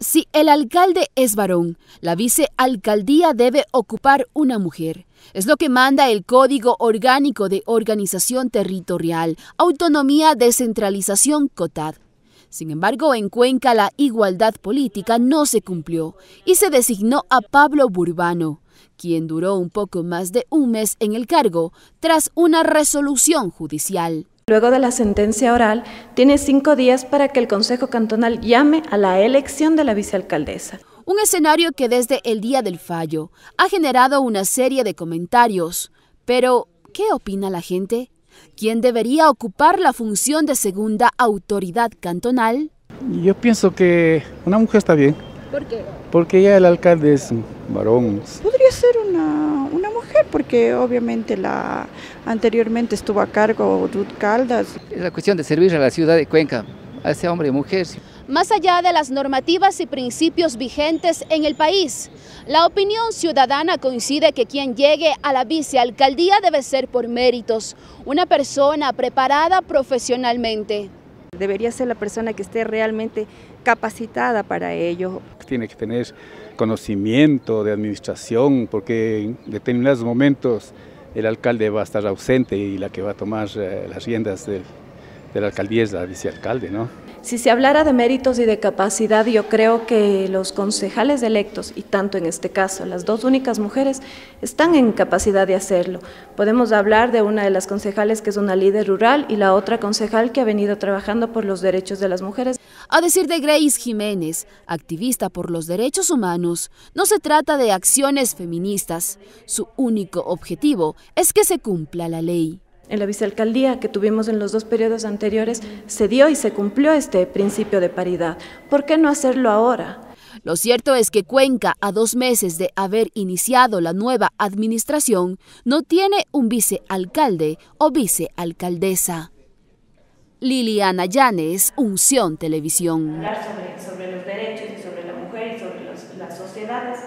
Si el alcalde es varón, la vicealcaldía debe ocupar una mujer. Es lo que manda el Código Orgánico de Organización Territorial, Autonomía, Descentralización, COTAD. Sin embargo, en Cuenca la igualdad política no se cumplió y se designó a Pablo Burbano, quien duró un poco más de un mes en el cargo tras una resolución judicial. Luego de la sentencia oral, tiene cinco días para que el Consejo Cantonal llame a la elección de la vicealcaldesa. Un escenario que desde el día del fallo ha generado una serie de comentarios. Pero, ¿qué opina la gente? ¿Quién debería ocupar la función de segunda autoridad cantonal? Yo pienso que una mujer está bien. ¿Por qué? Porque ya el alcalde, es un varón ser una, una mujer, porque obviamente la anteriormente estuvo a cargo Ruth Caldas. Es la cuestión de servir a la ciudad de Cuenca, a ese hombre y mujer. Más allá de las normativas y principios vigentes en el país, la opinión ciudadana coincide que quien llegue a la vicealcaldía debe ser por méritos, una persona preparada profesionalmente. Debería ser la persona que esté realmente capacitada para ello. Tiene que tener conocimiento de administración porque en determinados momentos el alcalde va a estar ausente y la que va a tomar eh, las riendas de, de la alcaldía es la vicealcalde, ¿no? Si se hablara de méritos y de capacidad, yo creo que los concejales electos, y tanto en este caso, las dos únicas mujeres, están en capacidad de hacerlo. Podemos hablar de una de las concejales que es una líder rural y la otra concejal que ha venido trabajando por los derechos de las mujeres. A decir de Grace Jiménez, activista por los derechos humanos, no se trata de acciones feministas. Su único objetivo es que se cumpla la ley en la vicealcaldía que tuvimos en los dos periodos anteriores, se dio y se cumplió este principio de paridad. ¿Por qué no hacerlo ahora? Lo cierto es que Cuenca, a dos meses de haber iniciado la nueva administración, no tiene un vicealcalde o vicealcaldesa. Liliana Llanes, Unción Televisión. las sociedades.